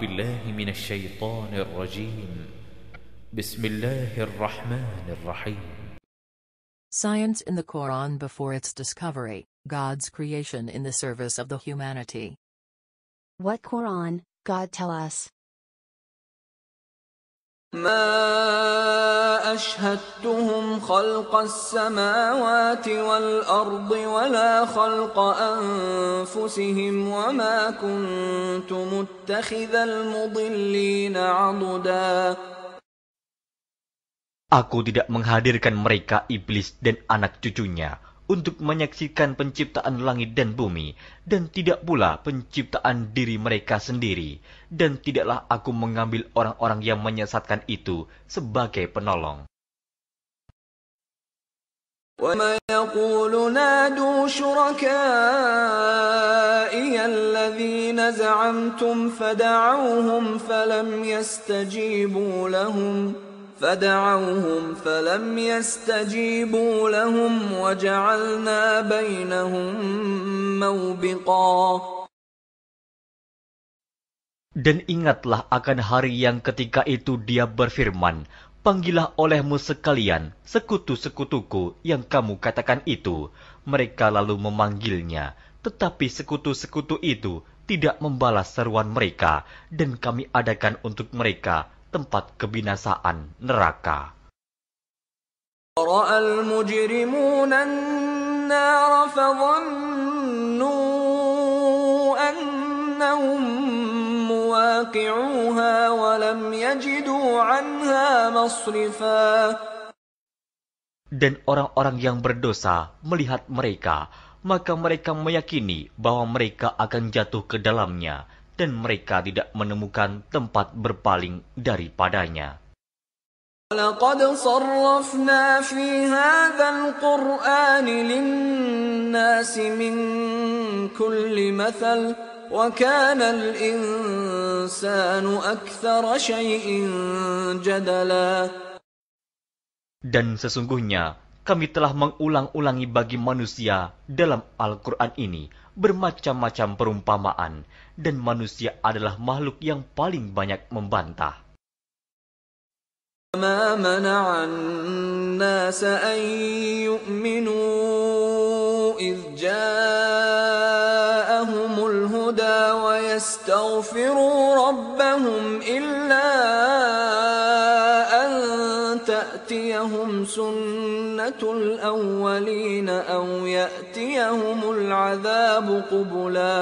بالله من الشيطان الرجيم بسم الله الرحمن الرحيم Science in the Quran before its discovery, God's creation in the service of the humanity. What Quran, God tell us. أشهدتهم خلق السماوات والأرض ولا خلق أنفسهم وما كنت متخذ المضلين عضدا Aku tidak menghadirkan mereka iblis dan anak cucunya untuk menyaksikan penciptaan langit dan bumi, dan tidak pula penciptaan diri mereka sendiri, dan tidaklah aku mengambil orang-orang yang menyesatkan itu sebagai penolong. وما يقول نادوا شركائي الذين زعمتم فدعوهم فلم يستجيبوا لهم فدعوهم فلم يستجيبوا لهم وجعلنا بينهم موبقا Dan ingatlah akan hari yang ketika itu dia berfirman, Panggillah olehmu sekalian sekutu-sekutuku yang kamu katakan itu. Mereka lalu memanggilnya, tetapi sekutu-sekutu itu tidak membalas seruan mereka, dan kami adakan untuk mereka tempat kebinasaan neraka. أنهم dan orang-orang yang berdosa melihat mereka, maka mereka meyakini bahwa mereka akan jatuh ke dalamnya, dan mereka tidak menemukan tempat berpaling daripadanya. لقد صرفنا في هذا القرآن للناس من كل مثل dan sesungguhnya kami telah mengulang-ulangi bagi manusia dalam Al-Quran ini bermacam-macam perumpamaan dan manusia adalah makhluk yang paling banyak membantah. Ma يستغفروا ربهم إلا أن تأتيهم سنة الأولين أو يأتيهم العذاب قبلا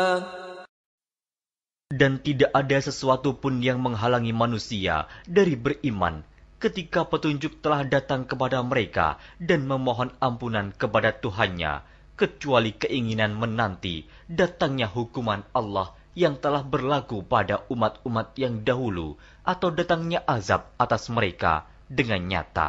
Dan tidak ada sesuatu pun yang menghalangi manusia dari beriman ketika petunjuk telah datang kepada mereka dan memohon ampunan kepada Tuhannya, kecuali keinginan menanti datangnya hukuman Allah yang telah berlaku pada umat-umat yang dahulu atau datangnya azab atas mereka dengan nyata.